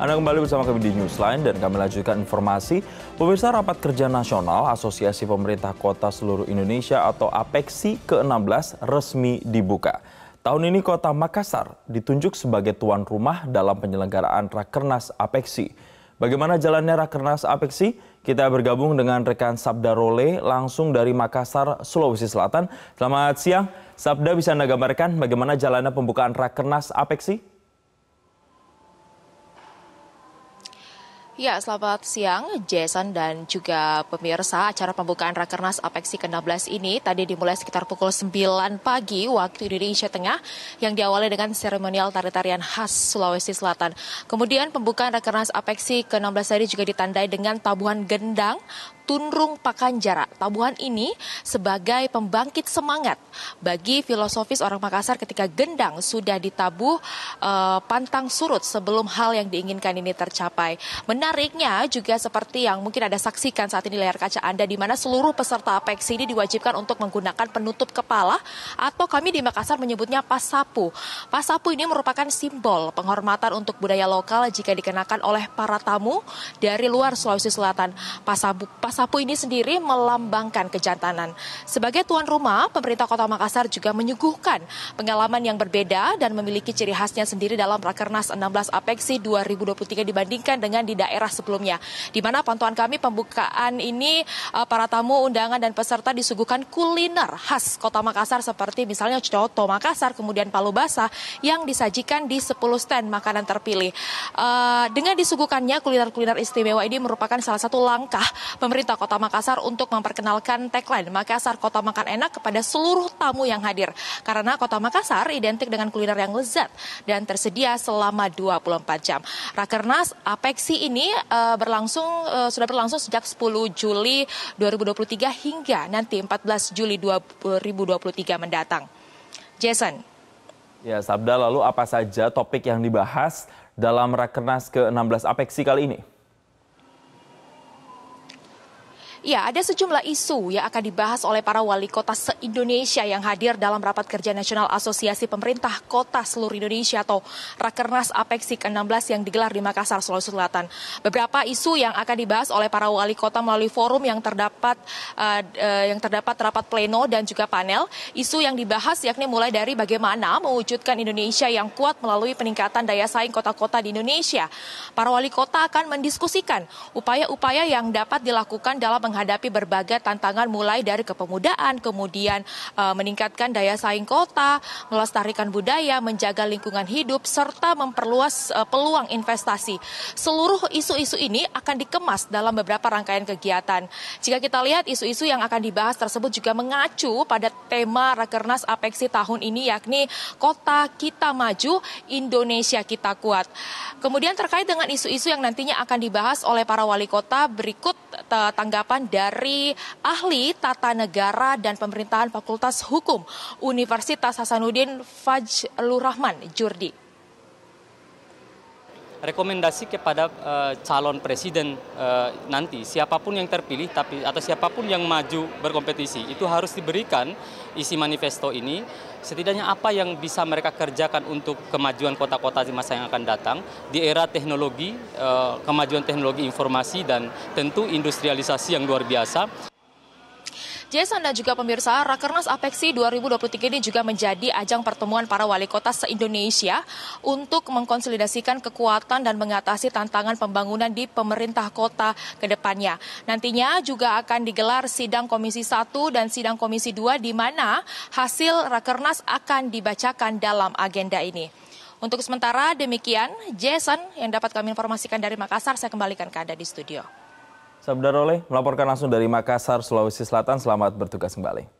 Anda kembali bersama kami di Newsline dan kami lanjutkan informasi. Pemirsa Rapat Kerja Nasional Asosiasi Pemerintah Kota Seluruh Indonesia atau APEKSI ke-16 resmi dibuka. Tahun ini kota Makassar ditunjuk sebagai tuan rumah dalam penyelenggaraan Rakernas APEKSI. Bagaimana jalannya Rakernas APEKSI? Kita bergabung dengan rekan Sabda Role langsung dari Makassar, Sulawesi Selatan. Selamat siang, Sabda bisa Anda gambarkan bagaimana jalannya pembukaan Rakernas APEKSI? Ya, selamat siang Jason dan juga pemirsa. Acara pembukaan Rakernas Apeksi ke-16 ini tadi dimulai sekitar pukul 9 pagi waktu Indonesia Tengah yang diawali dengan seremonial tari-tarian khas Sulawesi Selatan. Kemudian pembukaan Rakernas Apeksi ke-16 tadi juga ditandai dengan tabuhan gendang, Tunrung jarak Tabuhan ini sebagai pembangkit semangat bagi filosofis orang Makassar ketika gendang sudah ditabuh eh, pantang surut sebelum hal yang diinginkan ini tercapai. Menariknya juga seperti yang mungkin ada saksikan saat ini layar kaca Anda di mana seluruh peserta APEX ini diwajibkan untuk menggunakan penutup kepala atau kami di Makassar menyebutnya pasapu. Pasapu ini merupakan simbol penghormatan untuk budaya lokal jika dikenakan oleh para tamu dari luar Sulawesi Selatan. Pasapu, pasapu sapu ini sendiri melambangkan kejantanan. Sebagai tuan rumah, pemerintah Kota Makassar juga menyuguhkan pengalaman yang berbeda dan memiliki ciri khasnya sendiri dalam Rakernas 16 Apeksi 2023 dibandingkan dengan di daerah sebelumnya. Di mana pantauan kami pembukaan ini eh, para tamu undangan dan peserta disuguhkan kuliner khas Kota Makassar seperti misalnya coto Makassar, kemudian palu basah yang disajikan di 10 stand makanan terpilih. Eh, dengan disuguhkannya kuliner-kuliner istimewa ini merupakan salah satu langkah pemerintah Pemerintah Kota Makassar untuk memperkenalkan tagline Makassar Kota Makan Enak kepada seluruh tamu yang hadir. Karena Kota Makassar identik dengan kuliner yang lezat dan tersedia selama 24 jam. Rakernas Apeksi ini uh, berlangsung uh, sudah berlangsung sejak 10 Juli 2023 hingga nanti 14 Juli 2023 mendatang. Jason. Ya, Sabda, lalu apa saja topik yang dibahas dalam Rakernas ke-16 Apeksi kali ini? Ya, ada sejumlah isu yang akan dibahas oleh para wali kota se-Indonesia yang hadir dalam rapat kerja nasional Asosiasi Pemerintah Kota Seluruh Indonesia atau Rakernas Apeksi ke-16 yang digelar di Makassar, Sulawesi Selatan. Beberapa isu yang akan dibahas oleh para wali kota melalui forum yang terdapat uh, uh, yang terdapat rapat pleno dan juga panel. Isu yang dibahas yakni mulai dari bagaimana mewujudkan Indonesia yang kuat melalui peningkatan daya saing kota-kota di Indonesia. Para wali kota akan mendiskusikan upaya-upaya yang dapat dilakukan dalam menghadapi berbagai tantangan mulai dari kepemudaan, kemudian e, meningkatkan daya saing kota, melestarikan budaya, menjaga lingkungan hidup, serta memperluas e, peluang investasi. Seluruh isu-isu ini akan dikemas dalam beberapa rangkaian kegiatan. Jika kita lihat isu-isu yang akan dibahas tersebut juga mengacu pada tema Rakernas Apeksi tahun ini yakni Kota Kita Maju, Indonesia Kita Kuat. Kemudian terkait dengan isu-isu yang nantinya akan dibahas oleh para wali kota berikut tanggapan dari ahli tata negara dan pemerintahan Fakultas Hukum Universitas Hasanuddin Fajlur Rahman Jurdi rekomendasi kepada uh, calon presiden uh, nanti siapapun yang terpilih tapi atau siapapun yang maju berkompetisi itu harus diberikan isi manifesto ini setidaknya apa yang bisa mereka kerjakan untuk kemajuan kota-kota di masa yang akan datang di era teknologi, eh, kemajuan teknologi informasi dan tentu industrialisasi yang luar biasa. Jason dan juga pemirsa, Rakernas Apeksi 2023 ini juga menjadi ajang pertemuan para wali kota se-Indonesia untuk mengkonsolidasikan kekuatan dan mengatasi tantangan pembangunan di pemerintah kota ke depannya. Nantinya juga akan digelar sidang Komisi 1 dan sidang Komisi 2 di mana hasil Rakernas akan dibacakan dalam agenda ini. Untuk sementara demikian Jason yang dapat kami informasikan dari Makassar, saya kembalikan ke Anda di studio. Sabda Roleh melaporkan langsung dari Makassar, Sulawesi Selatan. Selamat bertugas kembali.